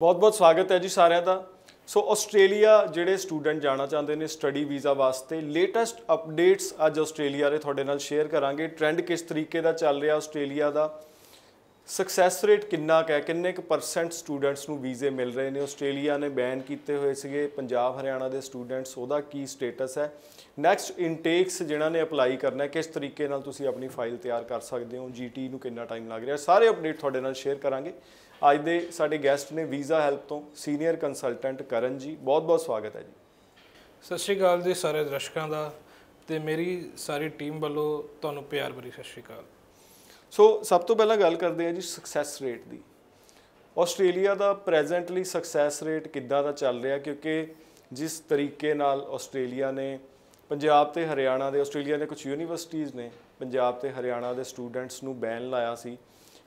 ਬਹੁਤ-ਬਹੁਤ ਸਵਾਗਤ ਹੈ ਜੀ ਸਾਰਿਆਂ ਦਾ ਸੋ ਆਸਟ੍ਰੇਲੀਆ ਜਿਹੜੇ ਸਟੂਡੈਂਟ ਜਾਣਾ ਚਾਹੁੰਦੇ ਨੇ ਸਟੱਡੀ ਵੀਜ਼ਾ ਵਾਸਤੇ ਲੇਟੈਸਟ ਅਪਡੇਟਸ ਅੱਜ ਆਸਟ੍ਰੇਲੀਆ ਦੇ ਤੁਹਾਡੇ ਨਾਲ ਸ਼ੇਅਰ ਕਰਾਂਗੇ ਟ੍ਰੈਂਡ ਕਿਸ ਤਰੀਕੇ ਦਾ ਚੱਲ ਰਿਹਾ ਆਸਟ੍ਰੇਲੀਆ ਦਾ ਸਕਸੈਸ ਰੇਟ ਕਿੰਨਾ ਕਹਿ ਕਿੰਨੇ ਕੁ ਪਰਸੈਂਟ ਸਟੂਡੈਂਟਸ ਨੂੰ ਵੀਜ਼ੇ ਮਿਲ ਰਹੇ ਨੇ ਆਸਟ੍ਰੇਲੀਆ ਨੇ ਬੈਨ ਕੀਤੇ ਹੋਏ ਸੀਗੇ ਪੰਜਾਬ ਹਰਿਆਣਾ ਦੇ ਸਟੂਡੈਂਟਸ ਉਹਦਾ ਕੀ ਸਟੇਟਸ ਹੈ ਨੈਕਸਟ ਇਨਟੇਕਸ ਜਿਨ੍ਹਾਂ ਨੇ ਅਪਲਾਈ ਕਰਨਾ ਹੈ ਕਿਸ ਤਰੀਕੇ ਨਾਲ ਤੁਸੀਂ ਆਪਣੀ ਫਾਈਲ ਤਿਆਰ ਕਰ ਸਕਦੇ ਹੋ ਜੀਟੀ ਨੂੰ ਕਿੰਨਾ ਟਾਈਮ ਲੱਗ ਰਿਹਾ ਸਾਰੇ ਅਪਡੇਟ ਤੁਹਾਡੇ ਨਾਲ ਸ਼ੇਅਰ ਕਰਾਂਗੇ ਅੱਜ ਦੇ ਸਾਡੇ ਗੈਸਟ ਨੇ ਵੀਜ਼ਾ ਹੈਲਪ ਤੋਂ ਸੀਨੀਅਰ ਕੰਸਲਟੈਂਟ ਕਰਨ ਜੀ ਬਹੁਤ-ਬਹੁਤ ਸਵਾਗਤ ਹੈ ਜੀ ਸਤਿ ਸ਼੍ਰੀ ਅਕਾਲ ਜੀ ਸਾਰੇ ਦਰਸ਼ਕਾਂ ਦਾ ਤੇ ਮੇਰੀ ਸਾਰੀ ਟੀਮ ਵੱਲੋਂ ਤੁਹਾਨੂੰ ਪਿਆਰ ਭਰੀ ਸਤਿ ਸ਼੍ਰੀ ਅਕਾਲ ਸੋ ਸਭ ਤੋਂ ਪਹਿਲਾਂ ਗੱਲ ਕਰਦੇ ਹਾਂ ਜੀ ਸਕਸੈਸ ਰੇਟ ਦੀ ਆਸਟ੍ਰੇਲੀਆ ਦਾ ਪ੍ਰੈਜ਼ੈਂਟਲੀ ਸਕਸੈਸ ਰੇਟ ਕਿੱਦਾਂ ਦਾ ਚੱਲ ਰਿਹਾ ਕਿਉਂਕਿ ਜਿਸ ਤਰੀਕੇ ਨਾਲ ਆਸਟ੍ਰੇਲੀਆ ਨੇ ਪੰਜਾਬ ਤੇ ਹਰਿਆਣਾ ਦੇ ਆਸਟ੍ਰੇਲੀਆ ਦੇ ਕੁਝ ਯੂਨੀਵਰਸਿਟੀਆਂ ਨੇ ਪੰਜਾਬ ਤੇ ਹਰਿਆਣਾ ਦੇ ਸਟੂਡੈਂਟਸ ਨੂੰ ਬੈਨ ਲਾਇਆ ਸੀ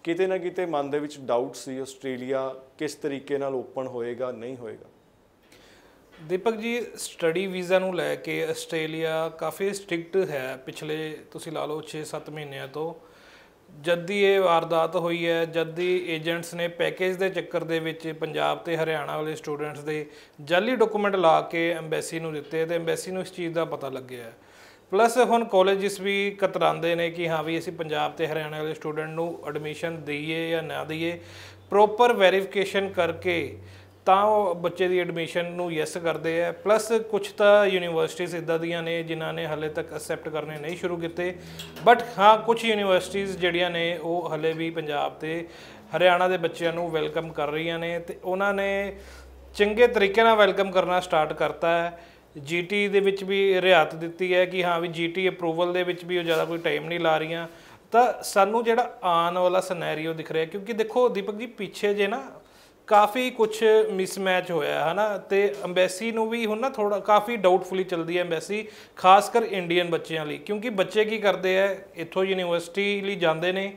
ਕਿਤੇ ਨਾ ਕਿਤੇ ਮਨ ਦੇ ਵਿੱਚ ਡਾਊਟ ਸੀ ਆਸਟ੍ਰੇਲੀਆ ਕਿਸ ਤਰੀਕੇ ਨਾਲ ਓਪਨ ਹੋਏਗਾ ਨਹੀਂ ਹੋਏਗਾ ਦੀਪਕ ਜੀ ਸਟੱਡੀ ਵੀਜ਼ਾ ਨੂੰ ਲੈ ਕੇ ਆਸਟ੍ਰੇਲੀਆ ਕਾਫੀ ਸਟ੍ਰਿਕਟ ਹੈ ਪਿਛਲੇ ਤੁਸੀਂ ਲਾ ਲਓ 6-7 ਮਹੀਨਿਆਂ ਤੋਂ ਜਦ ਦੀ ਇਹ ਵਾਰਦਾਤ ਹੋਈ ਹੈ ਜਦ ਦੀ ਏਜੰਟਸ ਨੇ ਪੈਕੇਜ ਦੇ ਚੱਕਰ ਦੇ ਵਿੱਚ ਪੰਜਾਬ ਤੇ ਹਰਿਆਣਾ ਵਾਲੇ ਸਟੂਡੈਂਟਸ ਦੇ ਜਾਲੀ ਡਾਕੂਮੈਂਟ ਲਾ ਕੇ ਐਮਬੈਸੀ ਨੂੰ ਦਿੱਤੇ ਤੇ ਐਮਬੈਸੀ ਨੂੰ ਇਸ ਚੀਜ਼ ਦਾ ਪਤਾ ਲੱਗਿਆ ਪਲੱਸ ਹੁਣ ਕਾਲਜਿਸ ਵੀ ਕਤਰਾਂਦੇ ਨੇ ਕਿ ਹਾਂ ਵੀ ਅਸੀਂ ਪੰਜਾਬ ਤੇ ਹਰਿਆਣਾ ਵਾਲੇ ਸਟੂਡੈਂਟ ਨੂੰ ਐਡਮਿਸ਼ਨ ਦਈਏ ਜਾਂ ਨਾ ਦਈਏ ਪ੍ਰੋਪਰ ਵੈਰੀਫਿਕੇਸ਼ਨ ਕਰਕੇ ਤਾਂ ਉਹ ਬੱਚੇ ਦੀ ਐਡਮਿਸ਼ਨ ਨੂੰ ਯੈਸ ਕਰਦੇ ਆ ਪਲੱਸ ਕੁਝ ਤਾਂ ਯੂਨੀਵਰਸਿਟੀਆਂ ਇਦਾਂ ਦੀਆਂ ਨੇ ਜਿਨ੍ਹਾਂ ਨੇ ਹਲੇ ਤੱਕ ਅਸੈਪਟ ਕਰਨੇ ਨਹੀਂ ਸ਼ੁਰੂ ਕੀਤੇ ਬਟ ਹਾਂ ਕੁਝ ਯੂਨੀਵਰਸਿਟੀਆਂ ਜਿਹੜੀਆਂ ਨੇ ਉਹ ਹਲੇ ਵੀ ਪੰਜਾਬ ਤੇ ਹਰਿਆਣਾ ਦੇ ਬੱਚਿਆਂ ਨੂੰ ਵੈਲਕਮ ਕਰ ਰਹੀਆਂ ਨੇ ਤੇ ਉਹਨਾਂ ਨੇ ਚੰਗੇ ਤਰੀਕੇ ਨਾਲ ਵੈਲਕਮ ਕਰਨਾ ਸਟਾਰਟ ਕਰਤਾ ਹੈ ਜੀਟੀ ਦੇ ਵਿੱਚ ਵੀ ਰਿਆਤ ਦਿੱਤੀ ਹੈ ਕਿ ਹਾਂ ਵੀ ਜੀਟੀ ਅਪਰੂਵਲ ਦੇ ਵਿੱਚ ਵੀ ਉਹ ਜ਼ਿਆਦਾ ਕੋਈ ਟਾਈਮ ਨਹੀਂ ਲਾ ਰਹੀਆਂ ਤਾਂ ਸਾਨੂੰ ਜਿਹੜਾ ਆਨ ਵਾਲਾ ਸਿਨੈਰੀਓ ਦਿਖ ਰਿਹਾ ਕਿਉਂਕਿ ਦੇਖੋ ਦੀਪਕ ਜੀ ਪਿੱਛੇ ਜੇ ਨਾ ਕਾਫੀ ਕੁਝ ਮਿਸਮੈਚ ਹੋਇਆ ਹੈ ਨਾ ਤੇ ਐਮਬੈਸੀ ਨੂੰ ਵੀ ਹੁਣ ਨਾ ਥੋੜਾ ਕਾਫੀ ਡਾਊਟਫੁਲੀ ਚੱਲਦੀ ਹੈ ਐਮਬੈਸੀ ਖਾਸ ਕਰ ਇੰਡੀਅਨ ਬੱਚਿਆਂ ਲਈ ਕਿਉਂਕਿ ਬੱਚੇ ਕੀ ਕਰਦੇ ਆ ਇੱਥੋਂ ਯੂਨੀਵਰਸਿਟੀ ਲਈ ਜਾਂਦੇ ਨੇ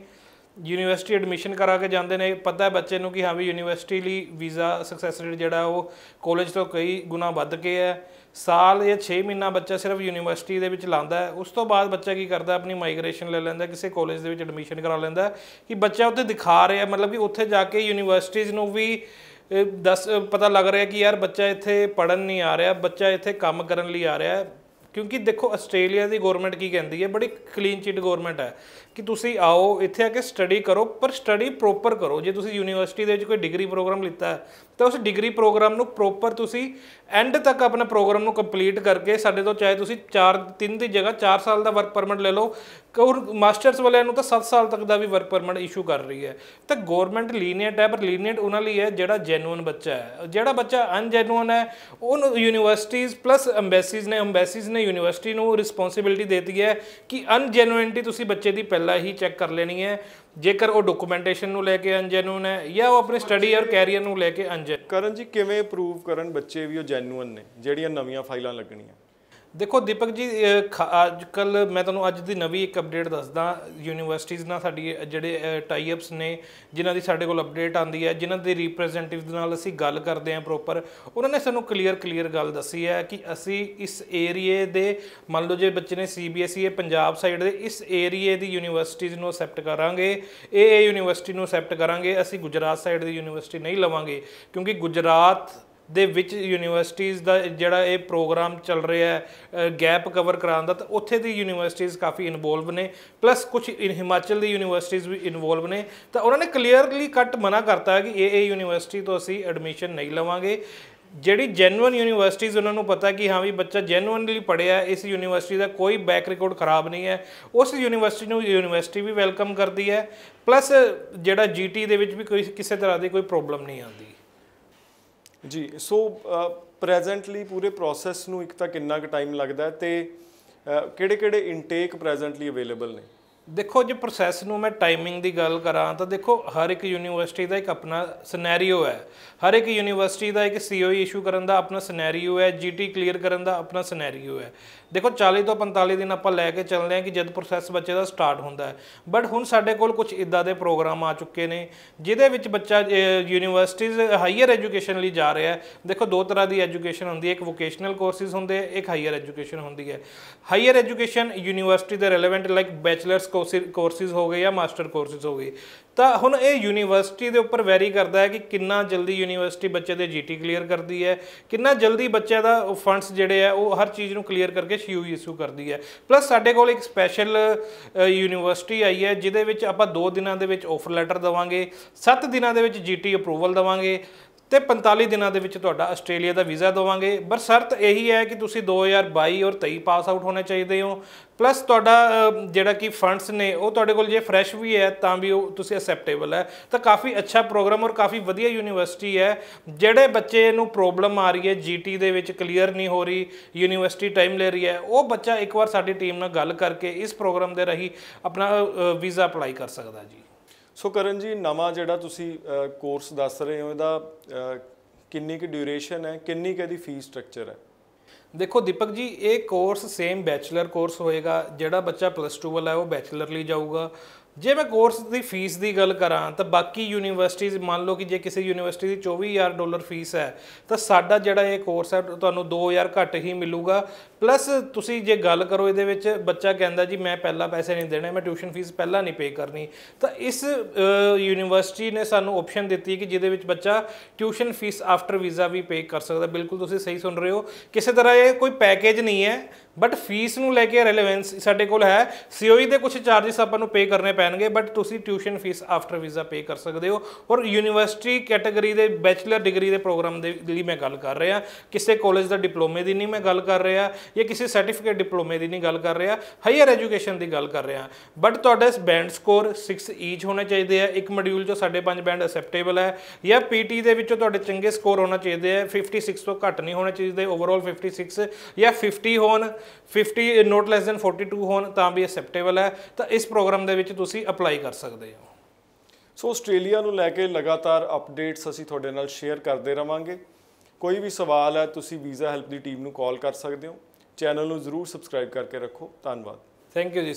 ਯੂਨੀਵਰਸਿਟੀ ਐਡਮਿਸ਼ਨ ਕਰਾ ਕੇ ਜਾਂਦੇ ਨੇ ਪਤਾ ਹੈ ਬੱਚੇ ਨੂੰ ਕਿ ਹਾਂ ਵੀ ਯੂਨੀਵਰਸਿਟੀ ਲਈ ਵੀਜ਼ਾ ਸਕਸੈਸ ਰੇਟ ਜਿਹੜਾ ਉਹ ਕਾਲਜ ਤੋਂ ਕਈ ਗੁਣਾ ਵੱਧ ਕੇ ਹੈ ਸਾਲ ਜਾਂ 6 ਮਹੀਨਾ ਬੱਚਾ ਸਿਰਫ ਯੂਨੀਵਰਸਿਟੀ ਦੇ ਵਿੱਚ ਲਾਂਦਾ ਹੈ ਉਸ ਤੋਂ ਬਾਅਦ ਬੱਚਾ ਕੀ ਕਰਦਾ ਆਪਣੀ ਮਾਈਗ੍ਰੇਸ਼ਨ ਲੈ ਲੈਂਦਾ ਕਿਸੇ ਕਾਲਜ ਦੇ ਵਿੱਚ ਐਡਮਿਸ਼ਨ ਕਰਾ ਲੈਂਦਾ ਕਿ ਬੱਚਾ ਉੱਥੇ ਦਿਖਾ ਰਿਹਾ ਮਤਲਬ ਕਿ ਉੱਥੇ ਜਾ ਕੇ ਯੂਨੀਵਰਸਿਟੀਆਂ ਨੂੰ ਵੀ ਦੱਸ ਪਤਾ ਲੱਗ ਰਿਹਾ ਕਿ ਯਾਰ ਬੱਚਾ ਇੱਥੇ ਪੜਨ ਨਹੀਂ ਆ ਰਿਹਾ ਬੱਚਾ ਇੱਥੇ ਕੰਮ ਕਰਨ ਲਈ ਆ ਰਿਹਾ ਕਿਉਂਕਿ ਦੇਖੋ ਆਸਟ੍ਰੇਲੀਆ ਦੀ ਗਵਰਨਮੈਂਟ ਕੀ ਕਹਿੰਦੀ ਹੈ ਬੜੀ ਕਲੀਨ ਚਿਟ ਗਵਰਨਮੈਂਟ ਹੈ ਕਿ ਤੁਸੀਂ ਆਓ ਇੱਥੇ ਆ ਕੇ ਸਟੱਡੀ ਕਰੋ ਪਰ ਸਟੱਡੀ ਪ੍ਰੋਪਰ ਕਰੋ ਜੇ ਤੁਸੀਂ ਯੂਨੀਵਰਸਿਟੀ ਦੇ ਵਿੱਚ ਕੋਈ ਡਿਗਰੀ ਪ੍ਰੋਗਰਾਮ ਲਿੱਤਾ ਹੈ ਤਾਂ ਉਸ ਡਿਗਰੀ ਪ੍ਰੋਗਰਾਮ ਨੂੰ ਪ੍ਰੋਪਰ ਤੁਸੀਂ ਐਂਡ ਤੱਕ ਆਪਣਾ ਪ੍ਰੋਗਰਾਮ ਨੂੰ ਕੰਪਲੀਟ ਕਰਕੇ ਸਾਡੇ ਤੋਂ ਚਾਹੇ ਤੁਸੀਂ 4 3 ਦੀ ਜਗ੍ਹਾ 4 ਸਾਲ ਦਾ ਵਰਕ ਪਰਮਿਟ ਲੈ ਲਓ ਕੋਰ ਮਾਸਟਰਸ ਵਾਲਿਆਂ ਨੂੰ ਤਾਂ 7 ਸਾਲ ਤੱਕ ਦਾ ਵੀ ਵਰਕ ਪਰਮਿਟ ਇਸ਼ੂ ਕਰ ਰਹੀ ਹੈ ਤਾਂ ਗਵਰਨਮੈਂਟ ਲੀਨੀਅਟ ਹੈ ਪਰ ਲੀਨੀਅਟ ਉਹਨਾਂ ਲਈ ਹੈ ਜਿਹੜਾ ਜੈਨੂਇਨ ਬੱਚਾ ਹੈ ਜਿਹੜਾ ਬੱਚਾ ਅਨਜੈਨੂਇਨ ਹੈ ਉਹ ਯੂਨੀਵਰਸਿਟੀਆਂ ਪਲੱਸ ਐਮਬੈਸੀਜ਼ ਨੇ ਐਮਬੈਸੀਜ਼ ਨੇ ਯੂਨੀਵਰਸਿਟੀ ਨੂੰ ਰਿਸਪੌਂਸਿਬਿਲਟੀ ਦਿੱਤੀ ਹੈ ਕਿ ਅਨਜੈਨੂਇਨਟੀ ਤੁਸੀਂ ਬੱਚੇ ਦੀ ਪਹਿਲਾਂ ਪਹਿਲਾਂ ਹੀ ਚੈੱਕ ਕਰ ਲੈਣੀ ਹੈ ਜੇਕਰ ਉਹ ਡਾਕੂਮੈਂਟੇਸ਼ਨ ਨੂੰ ਲੈ ਕੇ ਅਨਜੈਨੂਨ ਹੈ ਜਾਂ ਉਹ ਆਪਣੇ ਸਟੱਡੀ ਔਰ ਕੈਰੀਅਰ ਨੂੰ ਲੈ ਕੇ ਅਨਜੈਨ ਕਰਨ ਜੀ ਕਿਵੇਂ ਪ੍ਰੂਫ ਕਰਨ ਬੱਚੇ ਵੀ ਉਹ ਜੈਨੂਨ ਨੇ ਜਿਹੜੀਆਂ ਨਵੀਆਂ ਫਾਈਲਾਂ ਲੱਗਣੀਆਂ ਦੇਖੋ ਦੀਪਕ ਜੀ ਅੱਜ ਕੱਲ ਮੈਂ ਤੁਹਾਨੂੰ ਅੱਜ ਦੀ ਨਵੀਂ ਇੱਕ ਅਪਡੇਟ ਦੱਸਦਾ ਯੂਨੀਵਰਸਿਟੀਆਂ ਨਾਲ ਸਾਡੀ ਜਿਹੜੇ ਟਾਈ ਅਪਸ ਨੇ ਜਿਨ੍ਹਾਂ ਦੀ ਸਾਡੇ ਕੋਲ ਅਪਡੇਟ ਆਂਦੀ ਹੈ ਜਿਨ੍ਹਾਂ ਦੇ ਰਿਪਰੈਜ਼ੈਂਟੇਟਿਵਸ ਨਾਲ ਅਸੀਂ ਗੱਲ ਕਰਦੇ ਹਾਂ ਪ੍ਰੋਪਰ ਉਹਨਾਂ ਨੇ ਸਾਨੂੰ ਕਲੀਅਰ ਕਲੀਅਰ ਗੱਲ ਦੱਸੀ ਹੈ ਕਿ ਅਸੀਂ ਇਸ ਏਰੀਏ ਦੇ ਮੰਨ ਲਓ ਜੇ ਬੱਚੇ ਨੇ ਸੀਬੀਐਸਈ e, ਪੰਜਾਬ ਸਾਈਡ ਦੇ ਇਸ ਏਰੀਏ ਦੀ ਯੂਨੀਵਰਸਿਟੀਆਂ ਨੂੰ ਅਸੈਪਟ ਕਰਾਂਗੇ ਇਹ ਯੂਨੀਵਰਸਿਟੀ ਨੂੰ ਅਸੈਪਟ ਕਰਾਂਗੇ ਅਸੀਂ ਗੁਜਰਾਤ ਸਾਈਡ ਦੀ ਯੂਨੀਵਰਸਿਟੀ ਨਹੀਂ ਲਵਾਂਗੇ ਕਿਉਂਕਿ ਗੁਜਰਾਤ ਦੇ ਵਿੱਚ ਯੂਨੀਵਰਸਿਟੀਆਂ ਦਾ ਜਿਹੜਾ ਇਹ ਪ੍ਰੋਗਰਾਮ ਚੱਲ ਰਿਹਾ ਹੈ ਗੈਪ ਕਵਰ ਕਰਾਉਣ ਦਾ ਤਾਂ ਉੱਥੇ ਦੀ ਯੂਨੀਵਰਸਿਟੀਆਂ ਕਾਫੀ ਇਨਵੋਲਵ ਨੇ ਪਲੱਸ ਕੁਝ ਹਿਮਾਚਲ ਦੀ ਯੂਨੀਵਰਸਿਟੀਆਂ ਵੀ ਇਨਵੋਲਵ ਨੇ ਤਾਂ ਉਹਨਾਂ ਨੇ ਕਲੀਅਰਲੀ ਕੱਟ ਮਨਾ ਕਰਤਾ ਕਿ ਇਹ ਇਹ ਯੂਨੀਵਰਸਿਟੀ ਤੋਂ ਅਸੀਂ ਐਡਮਿਸ਼ਨ ਨਹੀਂ ਲਵਾਂਗੇ ਜਿਹੜੀ ਜੈਨੂਇਨ ਯੂਨੀਵਰਸਿਟੀਆਂ ਉਹਨਾਂ ਨੂੰ ਪਤਾ ਕਿ ਹਾਂ ਵੀ ਬੱਚਾ ਜੈਨੂਇਨਲੀ ਪੜਿਆ ਇਸ ਯੂਨੀਵਰਸਿਟੀ ਦਾ ਕੋਈ ਬੈਕ ਰਿਕਾਰਡ ਖਰਾਬ ਨਹੀਂ ਹੈ ਉਸ ਯੂਨੀਵਰਸਿਟੀ ਨੂੰ ਯੂਨੀਵਰਸਿਟੀ ਵੀ ਵੈਲਕਮ ਕਰਦੀ ਹੈ ਪਲੱਸ ਜਿਹੜਾ ਜੀਟੀ ਦੇ ਵਿੱਚ ਵੀ ਕੋਈ ਕਿਸੇ ਤਰ੍ਹਾਂ ਦੀ ਕੋਈ ਪ੍ਰੋਬਲਮ ਨਹੀਂ ਆਉਂਦੀ ਜੀ ਸੋ ਪ੍ਰੈਜ਼ੈਂਟਲੀ ਪੂਰੇ ਪ੍ਰੋਸੈਸ ਨੂੰ ਇੱਕ ਤਾਂ ਕਿੰਨਾ ਕੁ ਟਾਈਮ ਲੱਗਦਾ ਤੇ ਕਿਹੜੇ-ਕਿਹੜੇ ਇਨਟੇਕ ਪ੍ਰੈਜ਼ੈਂਟਲੀ ਅਵੇਲੇਬਲ ਨੇ ਦੇਖੋ ਜੇ ਪ੍ਰੋਸੈਸ ਨੂੰ ਮੈਂ ਟਾਈਮਿੰਗ ਦੀ ਗੱਲ ਕਰਾਂ ਤਾਂ ਦੇਖੋ ਹਰ ਇੱਕ ਯੂਨੀਵਰਸਿਟੀ ਦਾ ਇੱਕ ਆਪਣਾ ਸਿਨੈਰੀਓ ਹੈ ਹਰ ਇੱਕ ਯੂਨੀਵਰਸਿਟੀ ਦਾ ਇੱਕ ਸੀਓਈ ਇਸ਼ੂ e ਕਰਨ ਦਾ ਆਪਣਾ ਸਿਨੈਰੀਓ ਹੈ ਜੀਟੀ ਕਲੀਅਰ ਕਰਨ ਦਾ ਆਪਣਾ ਸਿਨੈਰੀਓ ਹੈ ਦੇਖੋ 40 ਤੋਂ 45 ਦਿਨ ਆਪਾਂ ਲੈ ਕੇ ਚੱਲਦੇ ਹਾਂ ਕਿ ਜਦ ਪ੍ਰੋਸੈਸ ਬੱਚੇ ਦਾ ਸਟਾਰਟ ਹੁੰਦਾ ਹੈ ਬਟ ਹੁਣ ਸਾਡੇ ਕੋਲ ਕੁਝ ਇਦਾਂ ਦੇ ਪ੍ਰੋਗਰਾਮ ਆ ਚੁੱਕੇ ਨੇ ਜਿਹਦੇ ਵਿੱਚ ਬੱਚਾ ਯੂਨੀਵਰਸਿਟੀਆਂ ਹਾਇਰ ਐਜੂਕੇਸ਼ਨ ਲਈ ਜਾ ਰਿਹਾ ਹੈ ਦੇਖੋ ਦੋ ਤਰ੍ਹਾਂ ਦੀ ਐਜੂਕੇਸ਼ਨ ਹੁੰਦੀ ਹੈ ਇੱਕ ਵੋਕੇਸ਼ਨਲ ਕੋਰਸਿਸ ਹੁੰਦੇ ਇੱਕ ਹਾਇਰ ਐਜੂਕੇਸ਼ਨ ਹੁੰਦੀ ਹੈ ਹਾਇਰ ਐਜੂਕੇਸ਼ਨ ਯੂਨੀਵਰਸਿਟੀ ਦੇ ਰਿਲੇਵੈਂਟ ਲਾਈਕ ਬੈਚਲਰਸ ਕੋਰਸਿਸ ਹੋ ਗਏ ਜਾਂ ਮਾਸਟਰ ਕੋਰਸਿਸ ਹੋ ਗਏ ਤਾਂ ਹੁਣ ਇਹ ਯੂਨੀਵਰਸਿਟੀ ਦੇ ਉੱਪਰ ਵੈਰੀ ਕਰਦਾ ਹੈ ਕਿ ਕਿੰਨਾ ਜਲਦੀ ਯੂਨੀਵਰਸਿਟੀ ਬੱਚੇ ਦੇ ਜੀਟੀ ਕਲੀਅਰ ਕਰਦੀ ਹੈ ਕਿੰਨਾ ਜਲਦੀ ਬੱਚੇ ਦਾ ਫੰਡਸ ਜਿਹੜੇ ਆ ਉਹ ਹਰ ਚੀਜ਼ ਨੂੰ ਕਲੀਅਰ ਕਰਕੇ ਸ਼ੀਯੂ ਇਸ਼ੂ ਕਰਦੀ ਹੈ ਪਲੱਸ ਸਾਡੇ ਕੋਲ ਇੱਕ ਸਪੈਸ਼ਲ ਯੂਨੀਵਰਸਿਟੀ ਆਈ ਹੈ ਜਿਹਦੇ ਵਿੱਚ ਆਪਾਂ 2 ਦਿਨਾਂ ਦੇ ਵਿੱਚ ਆਫਰ ਲੈਟਰ ਦਵਾਂਗੇ 7 ਦਿਨਾਂ ਦੇ ਵਿੱਚ ਜੀਟੀ ਅਪਰੂਵਲ ਦਵਾਂਗੇ ਤੇ 45 ਦਿਨਾਂ ਦੇ ਵਿੱਚ ਤੁਹਾਡਾ ਆਸਟ੍ਰੇਲੀਆ ਦਾ ਵੀਜ਼ਾ ਦੇਵਾਂਗੇ ਪਰ ਸ਼ਰਤ ਇਹੀ ਹੈ ਕਿ ਤੁਸੀਂ 2022 ਔਰ 23 ਪਾਸ ਆਊਟ ਹੋਣੇ ਚਾਹੀਦੇ ਹੋ ਪਲੱਸ ਤੁਹਾਡਾ ਜਿਹੜਾ ਕਿ ਫੰਡਸ ਨੇ ਉਹ ਤੁਹਾਡੇ ਕੋਲ ਜੇ ਫਰੈਸ਼ ਵੀ ਹੈ ਤਾਂ ਵੀ ਉਹ ਤੁਸੀਂ ਅਸੈਪਟੇਬਲ ਹੈ ਤਾਂ ਕਾਫੀ ਅੱਛਾ ਪ੍ਰੋਗਰਾਮ ਔਰ ਕਾਫੀ ਵਧੀਆ ਯੂਨੀਵਰਸਿਟੀ ਹੈ ਜਿਹੜੇ ਬੱਚੇ ਨੂੰ ਪ੍ਰੋਬਲਮ ਆ ਰਹੀ ਹੈ ਜੀਟੀ ਦੇ ਵਿੱਚ ਕਲੀਅਰ ਨਹੀਂ ਹੋ ਰਹੀ ਯੂਨੀਵਰਸਿਟੀ ਟਾਈਮ ਲੈ ਰਹੀ ਹੈ ਉਹ ਬੱਚਾ ਇੱਕ ਵਾਰ ਸਾਡੀ ਟੀਮ ਨਾਲ ਗੱਲ ਕਰਕੇ ਇਸ ਪ੍ਰੋਗਰਾਮ ਦੇ ਰਹੀ ਆਪਣਾ ਵੀਜ਼ਾ ਅਪਲਾਈ ਕਰ ਸਕਦਾ ਜੀ ਸੋ ਕਰਨ ਜੀ ਨਵਾਂ ਜਿਹੜਾ ਤੁਸੀਂ ਕੋਰਸ ਦੱਸ ਰਹੇ ਹੋ ਇਹਦਾ ਕਿੰਨੀ ਕੁ ਡਿਊਰੇਸ਼ਨ ਹੈ ਕਿੰਨੀ ਕਿ ਇਹਦੀ ਫੀਸ ਸਟਰਕਚਰ ਹੈ ਦੇਖੋ ਦੀਪਕ ਜੀ ਇਹ ਕੋਰਸ ਸੇਮ ਬੈਚਲਰ ਕੋਰਸ ਹੋਏਗਾ ਜਿਹੜਾ ਬੱਚਾ ਪਲੱਸ 2 ਵਾਲਾ ਹੈ ਉਹ ਬੈਚਲਰ ਲਈ ਜਾਊਗਾ ਜੇ ਮੈਂ ਕੋਰਸ ਦੀ ਫੀਸ ਦੀ ਗੱਲ ਕਰਾਂ ਤਾਂ ਬਾਕੀ ਯੂਨੀਵਰਸਿਟੀਜ਼ ਮੰਨ ਲਓ ਕਿ ਜੇ ਕਿਸੇ ਯੂਨੀਵਰਸਿਟੀ ਦੀ 24000 ਡਾਲਰ ਫੀਸ ਹੈ ਤਾਂ ਸਾਡਾ ਜਿਹੜਾ ਇਹ ਕੋਰਸ ਹੈ ਤੁਹਾਨੂੰ 2000 ਘੱਟ ਹੀ ਮਿਲੂਗਾ ਪਲੱਸ ਤੁਸੀਂ ਜੇ ਗੱਲ ਕਰੋ ਇਹਦੇ ਵਿੱਚ ਬੱਚਾ ਕਹਿੰਦਾ ਜੀ ਮੈਂ ਪਹਿਲਾਂ ਪੈਸੇ ਨਹੀਂ ਦੇਣੇ ਮੈਂ ਟਿਊਸ਼ਨ ਫੀਸ ਪਹਿਲਾਂ ਨਹੀਂ ਪੇ ਕਰਨੀ ਤਾਂ ਇਸ ਯੂਨੀਵਰਸਿਟੀ ਨੇ ਸਾਨੂੰ ਆਪਸ਼ਨ ਦਿੱਤੀ ਕਿ ਜਿਹਦੇ ਵਿੱਚ ਬੱਚਾ ਟਿਊਸ਼ਨ ਫੀਸ ਆਫਟਰ ਵੀਜ਼ਾ ਵੀ ਪੇ ਕਰ ਸਕਦਾ ਬਿਲਕੁਲ ਤੁਸੀਂ ਸਹੀ ਸੁਣ ਰਹੇ ਹੋ ਕਿਸੇ ਤਰ੍ਹਾਂ ਇਹ ਕੋਈ ਪੈਕੇਜ ਨਹੀਂ ਹੈ ਬਟ ਫੀਸ ਨੂੰ ਲੈ ਕੇ ਰੈਲੇਵੈਂਸ ਸਾਡੇ ਕੋਲ ਹੈ ਸੀਓਈ e ਦੇ ਕੁਝ ਚਾਰजेस ਆਪਾਂ ਨੂੰ ਪੇ ਕਰਨੇ ਪੈਣਗੇ ਬਟ ਤੁਸੀਂ tuition fee after visa pay ਕਰ ਸਕਦੇ ਹੋ ਔਰ ਯੂਨੀਵਰਸਿਟੀ ਕੈਟਾਗਰੀ ਦੇ ਬੈਚਲਰ ਡਿਗਰੀ ਦੇ ਪ੍ਰੋਗਰਾਮ ਦੇ ਲਈ ਮੈਂ ਗੱਲ ਕਰ ਰਿਹਾ ਕਿਸੇ ਕਾਲਜ ਦਾ ਡਿਪਲੋਮੇ ਦੀ ਨਹੀਂ ਮੈਂ ਗੱਲ ਕਰ ਰਿਹਾ ਜਾਂ ਕਿਸੇ ਸਰਟੀਫਿਕੇਟ ਡਿਪਲੋਮੇ ਦੀ ਨਹੀਂ ਗੱਲ ਕਰ ਰਿਹਾ ਹਾਇਰ ਐਜੂਕੇਸ਼ਨ ਦੀ ਗੱਲ ਕਰ ਰਿਹਾ ਬਟ ਤੁਹਾਡੇ ਇਸ ਬੈਂਡ ਸਕੋਰ 6 ਈਚ ਹੋਣਾ ਚਾਹੀਦੇ ਆ ਇੱਕ ਮੋਡਿਊਲ ਸਾਡੇ 5.5 ਬੈਂਡ ਅਸੈਪਟੇਬਲ ਹੈ ਜਾਂ ਪੀਟੀ ਦੇ ਵਿੱਚੋਂ ਤੁਹਾਡੇ ਚੰਗੇ ਸਕੋਰ ਹੋਣਾ ਚਾਹੀਦੇ ਆ 56 ਤੋਂ ਘੱਟ ਨਹੀਂ ਹੋਣਾ ਚਾਹੀਦੇ ਓਵਰਆਲ 56 ਜਾਂ 50 ਹੋਣ 50 ਨੋਟ ਲੈਸ ਦੈਨ 42 ਹੋਣ ਤਾਂ ਵੀ ਐਕਸੈਪਟੇਬਲ ਹੈ ਤਾਂ ਇਸ ਪ੍ਰੋਗਰਾਮ ਦੇ ਵਿੱਚ ਤੁਸੀਂ ਅਪਲਾਈ ਕਰ ਸਕਦੇ ਹੋ ਸੋ ਆਸਟ੍ਰੇਲੀਆ ਨੂੰ ਲੈ ਕੇ ਲਗਾਤਾਰ ਅਪਡੇਟਸ ਅਸੀਂ ਤੁਹਾਡੇ ਨਾਲ ਸ਼ੇਅਰ ਕਰਦੇ ਰਵਾਂਗੇ ਕੋਈ ਵੀ ਸਵਾਲ ਹੈ ਤੁਸੀਂ ਵੀਜ਼ਾ ਹੈਲਪ ਦੀ ਟੀਮ ਨੂੰ ਕਾਲ ਕਰ ਸਕਦੇ ਹੋ ਚੈਨਲ ਨੂੰ ਜ਼ਰੂਰ ਸਬਸਕ੍ਰਾਈਬ ਕਰਕੇ ਰੱਖੋ ਧੰਨਵਾਦ ਥੈਂਕ ਯੂ ਜੀ